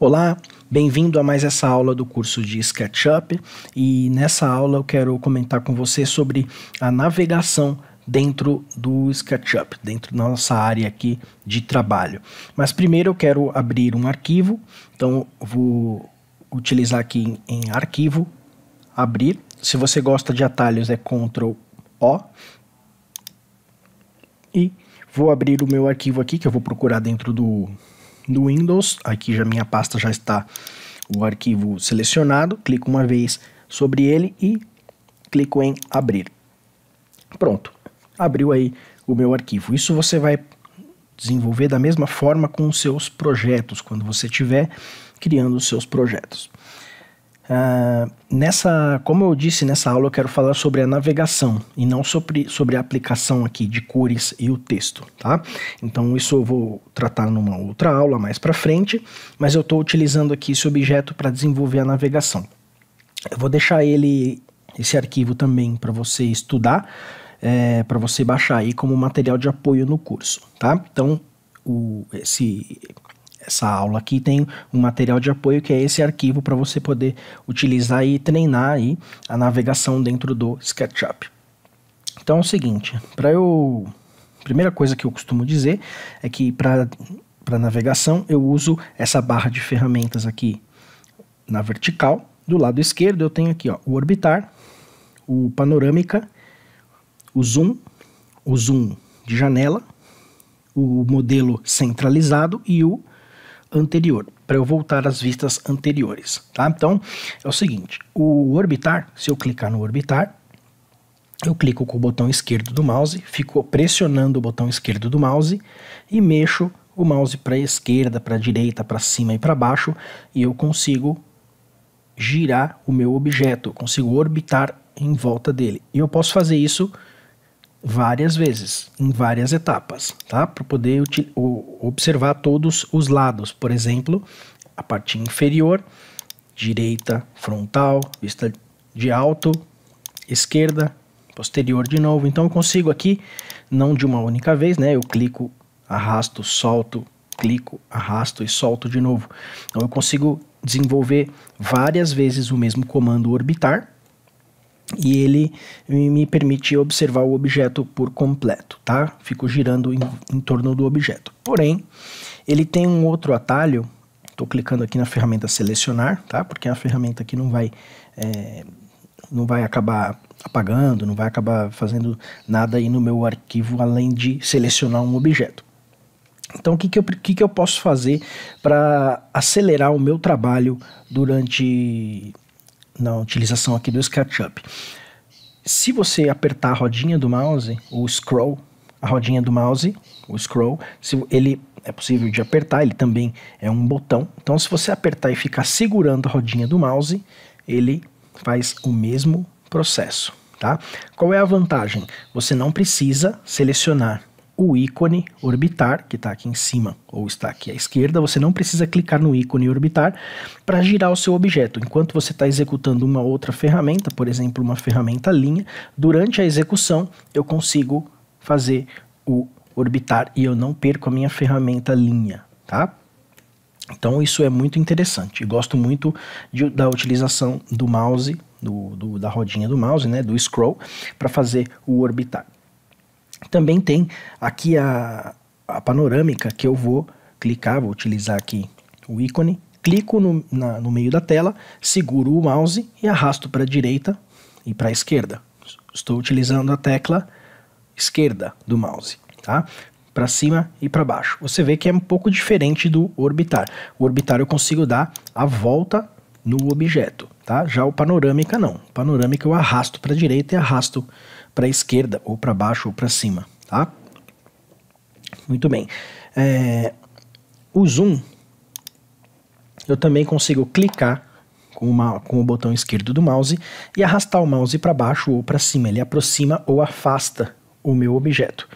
Olá, bem-vindo a mais essa aula do curso de SketchUp e nessa aula eu quero comentar com você sobre a navegação dentro do SketchUp, dentro da nossa área aqui de trabalho. Mas primeiro eu quero abrir um arquivo, então vou utilizar aqui em, em arquivo, abrir. Se você gosta de atalhos é Ctrl O e vou abrir o meu arquivo aqui que eu vou procurar dentro do do Windows. Aqui já minha pasta já está o arquivo selecionado, clico uma vez sobre ele e clico em abrir. Pronto, abriu aí o meu arquivo. Isso você vai desenvolver da mesma forma com os seus projetos, quando você estiver criando os seus projetos. Uh, nessa, como eu disse nessa aula, eu quero falar sobre a navegação e não sobre, sobre a aplicação aqui de cores e o texto, tá? Então isso eu vou tratar numa outra aula mais para frente, mas eu estou utilizando aqui esse objeto para desenvolver a navegação. Eu vou deixar ele, esse arquivo também para você estudar, é, eh, para você baixar aí como material de apoio no curso, tá? Então o, esse essa aula aqui tem um material de apoio que é esse arquivo para você poder utilizar e treinar aí a navegação dentro do SketchUp. Então é o seguinte, para eu primeira coisa que eu costumo dizer é que para para navegação eu uso essa barra de ferramentas aqui na vertical. Do lado esquerdo eu tenho aqui ó, o orbitar, o panorâmica, o zoom, o zoom de janela, o modelo centralizado e o anterior, para eu voltar às vistas anteriores, tá? Então, é o seguinte, o orbitar, se eu clicar no orbitar, eu clico com o botão esquerdo do mouse, fico pressionando o botão esquerdo do mouse e mexo o mouse para a esquerda, para a direita, para cima e para baixo, e eu consigo girar o meu objeto, consigo orbitar em volta dele. E eu posso fazer isso várias vezes, em várias etapas, tá? Para poder observar todos os lados, por exemplo, a parte inferior, direita, frontal, vista de alto, esquerda, posterior de novo. Então eu consigo aqui, não de uma única vez, né? Eu clico, arrasto, solto, clico, arrasto e solto de novo. Então eu consigo desenvolver várias vezes o mesmo comando orbitar e ele me permite observar o objeto por completo, tá? Fico girando em, em torno do objeto. Porém, ele tem um outro atalho, estou clicando aqui na ferramenta selecionar, tá? Porque é uma ferramenta que não vai, é, não vai acabar apagando, não vai acabar fazendo nada aí no meu arquivo além de selecionar um objeto. Então, o que, que, eu, que, que eu posso fazer para acelerar o meu trabalho durante na utilização aqui do SketchUp. Se você apertar a rodinha do mouse, o scroll, a rodinha do mouse, o scroll, se ele é possível de apertar, ele também é um botão. Então, se você apertar e ficar segurando a rodinha do mouse, ele faz o mesmo processo, tá? Qual é a vantagem? Você não precisa selecionar o ícone orbitar, que está aqui em cima ou está aqui à esquerda, você não precisa clicar no ícone orbitar para girar o seu objeto. Enquanto você está executando uma outra ferramenta, por exemplo, uma ferramenta linha, durante a execução eu consigo fazer o orbitar e eu não perco a minha ferramenta linha, tá? Então isso é muito interessante. Eu gosto muito de, da utilização do mouse, do, do, da rodinha do mouse, né, do scroll, para fazer o orbitar. Também tem aqui a, a panorâmica que eu vou clicar, vou utilizar aqui o ícone, clico no, na, no meio da tela, seguro o mouse e arrasto para a direita e para a esquerda. Estou utilizando a tecla esquerda do mouse, tá? Para cima e para baixo. Você vê que é um pouco diferente do orbitar. O orbitar eu consigo dar a volta no objeto, tá? Já o panorâmica não. O panorâmica eu arrasto para a direita e arrasto para a esquerda, ou para baixo, ou para cima, tá? Muito bem. É, o zoom, eu também consigo clicar com, uma, com o botão esquerdo do mouse e arrastar o mouse para baixo ou para cima. Ele aproxima ou afasta o meu objeto.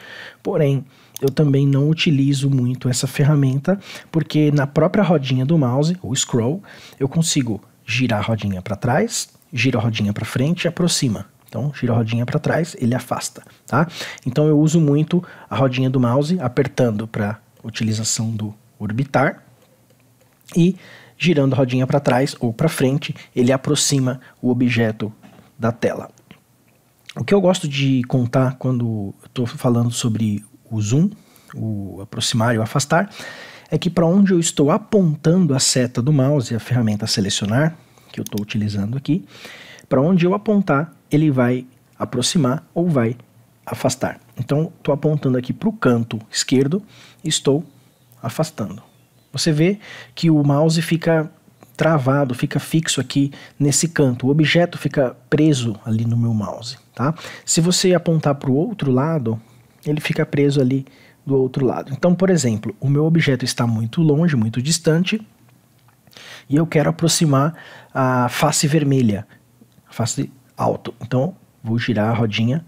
Porém, eu também não utilizo muito essa ferramenta, porque na própria rodinha do mouse, o scroll, eu consigo girar a rodinha para trás, gira a rodinha para frente e aproxima. Então, gira a rodinha para trás, ele afasta, tá? Então, eu uso muito a rodinha do mouse apertando para utilização do orbitar e girando a rodinha para trás ou para frente, ele aproxima o objeto da tela. O que eu gosto de contar quando estou falando sobre o zoom, o aproximar e o afastar, é que para onde eu estou apontando a seta do mouse, a ferramenta selecionar, que eu estou utilizando aqui, para onde eu apontar, ele vai aproximar ou vai afastar. Então, estou apontando aqui para o canto esquerdo, estou afastando. Você vê que o mouse fica travado, fica fixo aqui nesse canto. O objeto fica preso ali no meu mouse, tá? Se você apontar para o outro lado, ele fica preso ali do outro lado. Então, por exemplo, o meu objeto está muito longe, muito distante, e eu quero aproximar a face vermelha, face alto. Então, vou girar a rodinha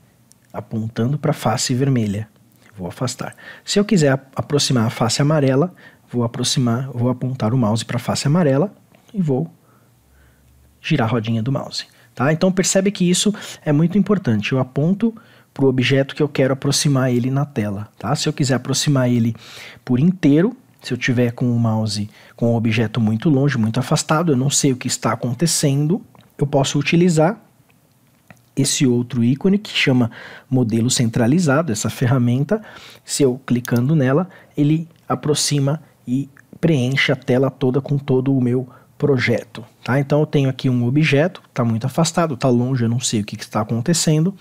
apontando para a face vermelha. Vou afastar. Se eu quiser aproximar a face amarela, vou aproximar, vou apontar o mouse para a face amarela e vou girar a rodinha do mouse. Tá? Então percebe que isso é muito importante. Eu aponto para o objeto que eu quero aproximar ele na tela. Tá? Se eu quiser aproximar ele por inteiro, se eu tiver com o mouse com o objeto muito longe, muito afastado, eu não sei o que está acontecendo, eu posso utilizar esse outro ícone que chama modelo centralizado, essa ferramenta, se eu clicando nela, ele aproxima e preenche a tela toda com todo o meu projeto, tá? Então eu tenho aqui um objeto, está muito afastado, está longe, eu não sei o que está acontecendo,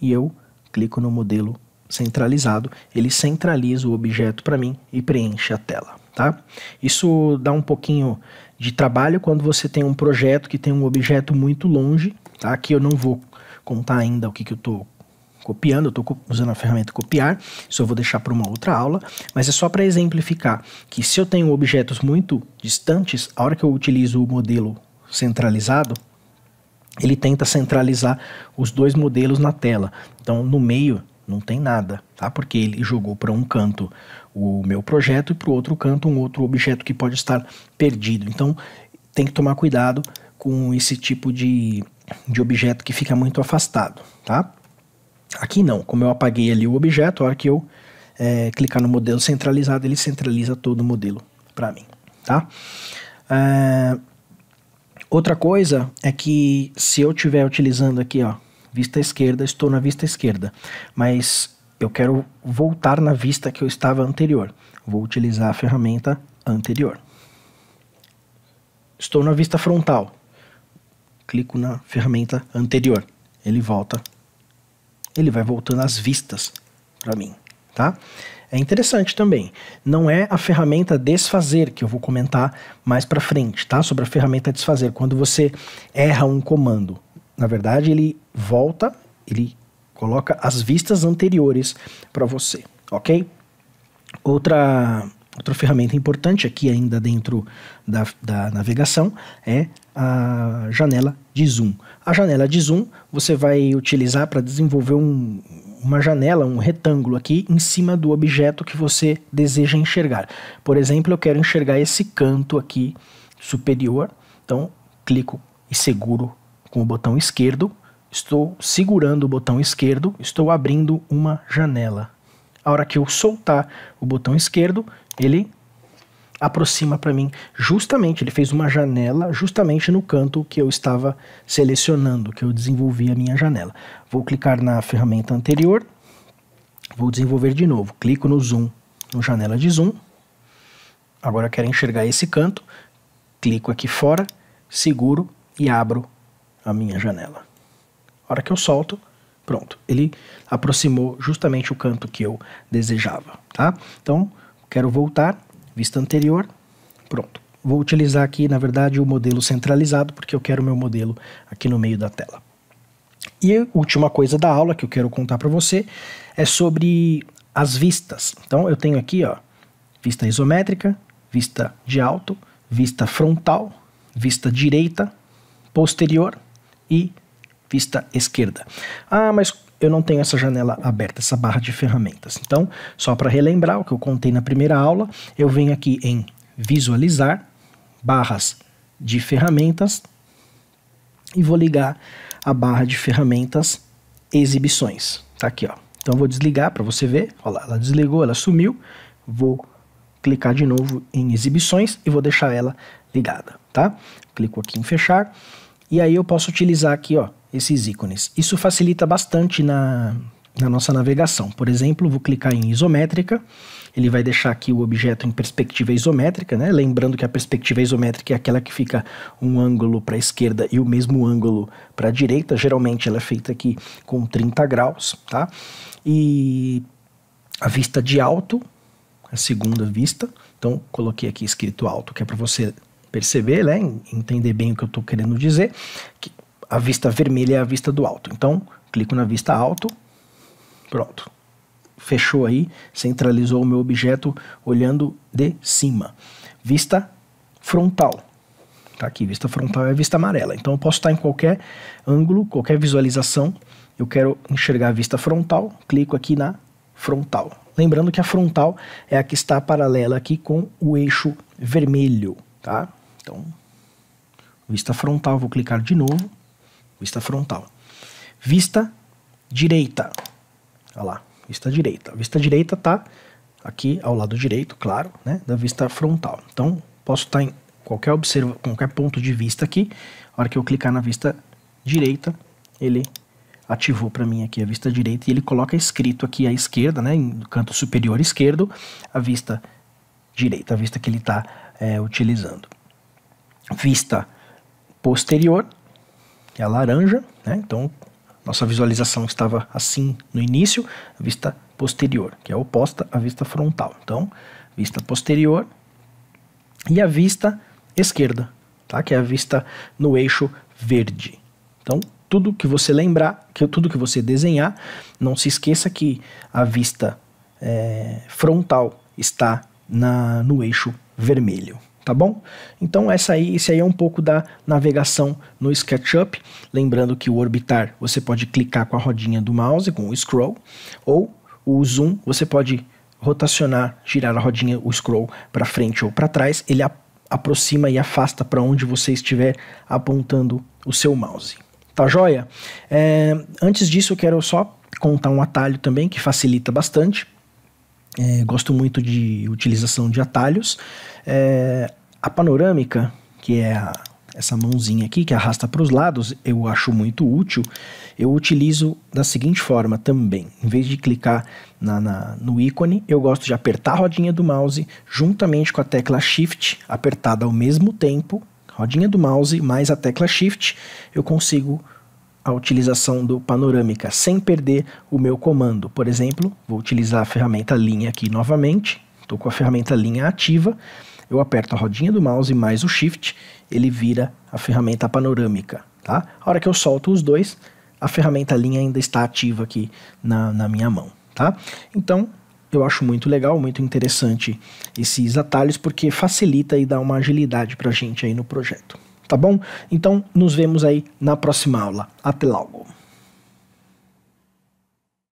e eu clico no modelo centralizado, ele centraliza o objeto para mim e preenche a tela, tá? Isso dá um pouquinho de trabalho quando você tem um projeto que tem um objeto muito longe, tá? Aqui eu não vou contar ainda o que, que eu estou copiando, eu estou usando a ferramenta copiar, isso eu vou deixar para uma outra aula, mas é só para exemplificar que se eu tenho objetos muito distantes, a hora que eu utilizo o modelo centralizado, ele tenta centralizar os dois modelos na tela. Então, no meio não tem nada, tá? Porque ele jogou para um canto o meu projeto e para o outro canto um outro objeto que pode estar perdido. Então, tem que tomar cuidado com esse tipo de de objeto que fica muito afastado, tá? Aqui não, como eu apaguei ali o objeto, a hora que eu é, clicar no modelo centralizado, ele centraliza todo o modelo para mim, tá? É, outra coisa é que se eu estiver utilizando aqui, ó, vista esquerda, estou na vista esquerda, mas eu quero voltar na vista que eu estava anterior. Vou utilizar a ferramenta anterior. Estou na vista frontal, clico na ferramenta anterior. Ele volta, ele vai voltando as vistas para mim, tá? É interessante também. Não é a ferramenta desfazer que eu vou comentar mais para frente, tá? Sobre a ferramenta desfazer, quando você erra um comando, na verdade ele volta, ele coloca as vistas anteriores para você, ok? Outra Outra ferramenta importante aqui ainda dentro da, da, navegação é a janela de zoom. A janela de zoom você vai utilizar para desenvolver um, uma janela, um retângulo aqui em cima do objeto que você deseja enxergar. Por exemplo, eu quero enxergar esse canto aqui superior, então clico e seguro com o botão esquerdo, estou segurando o botão esquerdo, estou abrindo uma janela. A hora que eu soltar o botão esquerdo, ele aproxima para mim justamente, ele fez uma janela justamente no canto que eu estava selecionando, que eu desenvolvi a minha janela. Vou clicar na ferramenta anterior, vou desenvolver de novo, clico no zoom, no janela de zoom, agora quero enxergar esse canto, clico aqui fora, seguro e abro a minha janela. A hora que eu solto, pronto, ele aproximou justamente o canto que eu desejava, tá? Então, quero voltar, vista anterior, pronto. Vou utilizar aqui, na verdade, o modelo centralizado, porque eu quero o meu modelo aqui no meio da tela. E a última coisa da aula que eu quero contar para você é sobre as vistas. Então eu tenho aqui, ó, vista isométrica, vista de alto, vista frontal, vista direita, posterior e vista esquerda. Ah, mas eu não tenho essa janela aberta, essa barra de ferramentas. Então, só para relembrar o que eu contei na primeira aula, eu venho aqui em visualizar, barras de ferramentas e vou ligar a barra de ferramentas exibições. Tá aqui, ó. Então vou desligar para você ver. Olha lá, ela desligou, ela sumiu. Vou clicar de novo em exibições e vou deixar ela ligada, tá? Clico aqui em fechar. E aí eu posso utilizar aqui, ó, esses ícones. Isso facilita bastante na, na nossa navegação. Por exemplo, vou clicar em isométrica, ele vai deixar aqui o objeto em perspectiva isométrica, né? Lembrando que a perspectiva isométrica é aquela que fica um ângulo para a esquerda e o mesmo ângulo para a direita. Geralmente ela é feita aqui com 30 graus, tá? E a vista de alto, a segunda vista. Então, coloquei aqui escrito alto, que é para você perceber, né? Entender bem o que eu estou querendo dizer. Que a vista vermelha é a vista do alto. Então, clico na vista alto, pronto. Fechou aí, centralizou o meu objeto olhando de cima. Vista frontal. Tá aqui, vista frontal é a vista amarela. Então eu posso estar em qualquer ângulo, qualquer visualização. Eu quero enxergar a vista frontal, clico aqui na frontal. Lembrando que a frontal é a que está paralela aqui com o eixo vermelho, tá? Então, vista frontal, vou clicar de novo vista frontal. Vista direita. Olha lá, vista direita. A vista direita está aqui ao lado direito, claro, né, da vista frontal. Então, posso estar tá em qualquer, observa, qualquer ponto de vista aqui. A hora que eu clicar na vista direita, ele ativou para mim aqui a vista direita e ele coloca escrito aqui à esquerda, né, no canto superior esquerdo, a vista direita, a vista que ele está é, eh, utilizando. Vista posterior, é a laranja, né? Então, nossa visualização estava assim no início, a vista posterior, que é oposta à vista frontal. Então, vista posterior e a vista esquerda, tá? Que é a vista no eixo verde. Então, tudo que você lembrar, que tudo que você desenhar, não se esqueça que a vista é, frontal está na, no eixo vermelho tá bom? Então essa aí, esse aí é um pouco da navegação no SketchUp, lembrando que o orbitar você pode clicar com a rodinha do mouse, com o scroll, ou o zoom você pode rotacionar, girar a rodinha, o scroll para frente ou para trás, ele aproxima e afasta para onde você estiver apontando o seu mouse. Tá joia? É, antes disso eu quero só contar um atalho também que facilita bastante, é, gosto muito de utilização de atalhos. É, a panorâmica, que é a, essa mãozinha aqui que arrasta para os lados, eu acho muito útil. Eu utilizo da seguinte forma também: em vez de clicar na, na, no ícone, eu gosto de apertar a rodinha do mouse juntamente com a tecla Shift apertada ao mesmo tempo. Rodinha do mouse mais a tecla Shift, eu consigo a utilização do panorâmica sem perder o meu comando. Por exemplo, vou utilizar a ferramenta linha aqui novamente, estou com a ferramenta linha ativa, eu aperto a rodinha do mouse mais o shift, ele vira a ferramenta panorâmica. Tá? A hora que eu solto os dois, a ferramenta linha ainda está ativa aqui na, na minha mão. Tá? Então, eu acho muito legal, muito interessante esses atalhos, porque facilita e dá uma agilidade para a gente aí no projeto tá bom? Então nos vemos aí na próxima aula. Até logo.